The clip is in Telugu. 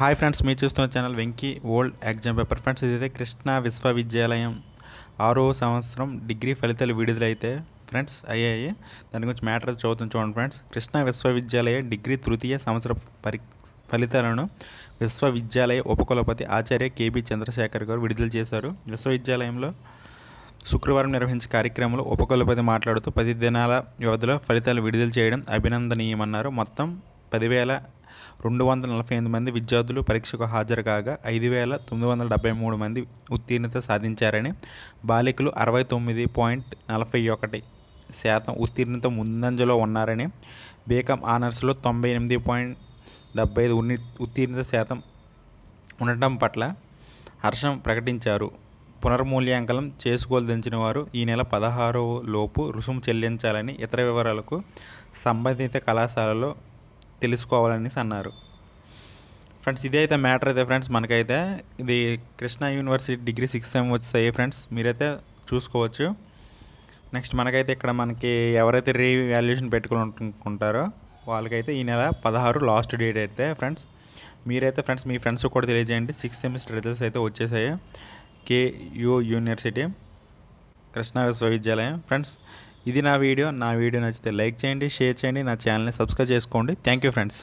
హాయ్ ఫ్రెండ్స్ మీరు చూస్తున్న channel Venky old exam paper friends ఇదైతే కృష్ణా విశ్వవిద్యాలయం ఆరో సంవత్సరం డిగ్రీ ఫలితాలు విడుదలైతే ఫ్రెండ్స్ అయ్యాయి దాని గురించి మ్యాటర్ చదువుతుంది చూడండి ఫ్రెండ్స్ కృష్ణా విశ్వవిద్యాలయ డిగ్రీ తృతీయ సంవత్సర పరి ఫలితాలను విశ్వవిద్యాలయ ఉపకులపతి ఆచార్య కేబీ చంద్రశేఖర్ గారు విడుదల చేశారు విశ్వవిద్యాలయంలో శుక్రవారం నిర్వహించే కార్యక్రమంలో ఉపకులపతి మాట్లాడుతూ పది దినాల వ్యవధిలో ఫలితాలు విడుదల చేయడం అభినందనీయమన్నారు మొత్తం పదివేల రెండు వందల నలభై ఎనిమిది మంది విద్యార్థులు పరీక్షకు హాజరు కాగా ఐదు వేల తొమ్మిది వందల డెబ్బై మూడు మంది ఉత్తీర్ణత సాధించారని బాలికలు అరవై తొమ్మిది పాయింట్ నలభై ఒకటి శాతం ఉత్తీర్ణత ముందంజలో ఉన్నారని బీకామ్ ఆనర్స్లో తొంభై ఎనిమిది పాయింట్ డెబ్బై ఐదు ఉన్ని ఉత్తీర్ణత శాతం ఉండటం పట్ల హర్షం ప్రకటించారు పునర్మూల్యాంకనం చేసుకోదలించిన వారు ఈ నెల పదహారో లోపు రుసుము చెల్లించాలని ఇతర వివరాలకు సంబంధిత కళాశాలలో తెలుసుకోవాలని అన్నారు ఫ్రెండ్స్ ఇదే అయితే మ్యాటర్ అయితే ఫ్రెండ్స్ మనకైతే ఇది Krishna university degree six sem వచ్చాయి ఫ్రెండ్స్ మీరైతే చూసుకోవచ్చు నెక్స్ట్ మనకైతే ఇక్కడ మనకి ఎవరైతే రీవాల్యుయేషన్ పెట్టుకుంటుంటారో వాళ్ళకైతే ఈ నెల పదహారు లాస్ట్ డేట్ అయితే ఫ్రెండ్స్ మీరైతే ఫ్రెండ్స్ మీ ఫ్రెండ్స్ కూడా తెలియజేయండి సిక్స్త్ సెమిస్టర్ రిజల్ట్స్ అయితే వచ్చేసాయి కేయూ యూనివర్సిటీ కృష్ణా విశ్వవిద్యాలయం ఫ్రెండ్స్ ఇది నా వీడియో నా వీడియో నచ్చితే లైక్ చేయండి షేర్ చేయండి నా ఛానల్ని సబ్స్క్రైబ్ చేసుకోండి థ్యాంక్ యూ ఫ్రెండ్స్